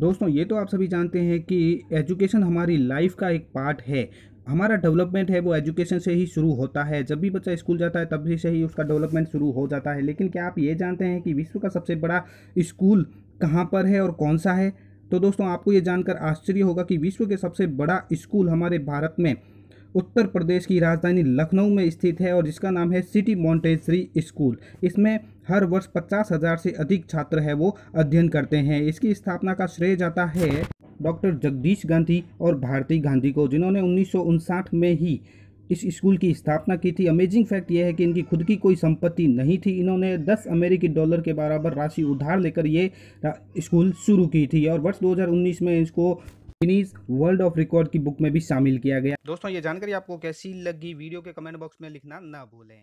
दोस्तों ये तो आप सभी जानते हैं कि एजुकेशन हमारी लाइफ का एक पार्ट है हमारा डेवलपमेंट है वो एजुकेशन से ही शुरू होता है जब भी बच्चा स्कूल जाता है तब भी से ही उसका डेवलपमेंट शुरू हो जाता है लेकिन क्या आप ये जानते हैं कि विश्व का सबसे बड़ा स्कूल कहाँ पर है और कौन सा है तो दोस्तों आपको ये जानकर आश्चर्य होगा कि विश्व के सबसे बड़ा स्कूल हमारे भारत में उत्तर प्रदेश की राजधानी लखनऊ में स्थित है और जिसका नाम है सिटी मॉन्टेसरी स्कूल इसमें हर वर्ष पचास हज़ार से अधिक छात्र है वो अध्ययन करते हैं इसकी स्थापना का श्रेय जाता है डॉक्टर जगदीश गांधी और भारती गांधी को जिन्होंने उन्नीस में ही इस स्कूल की स्थापना की थी अमेजिंग फैक्ट यह है कि इनकी खुद की कोई संपत्ति नहीं थी इन्होंने 10 अमेरिकी डॉलर के बराबर राशि उधार लेकर ये स्कूल शुरू की थी और वर्ष 2019 में इसको गिनीज वर्ल्ड ऑफ रिकॉर्ड की बुक में भी शामिल किया गया दोस्तों ये जानकारी आपको कैसी लगी वीडियो के कमेंट बॉक्स में लिखना ना भूलें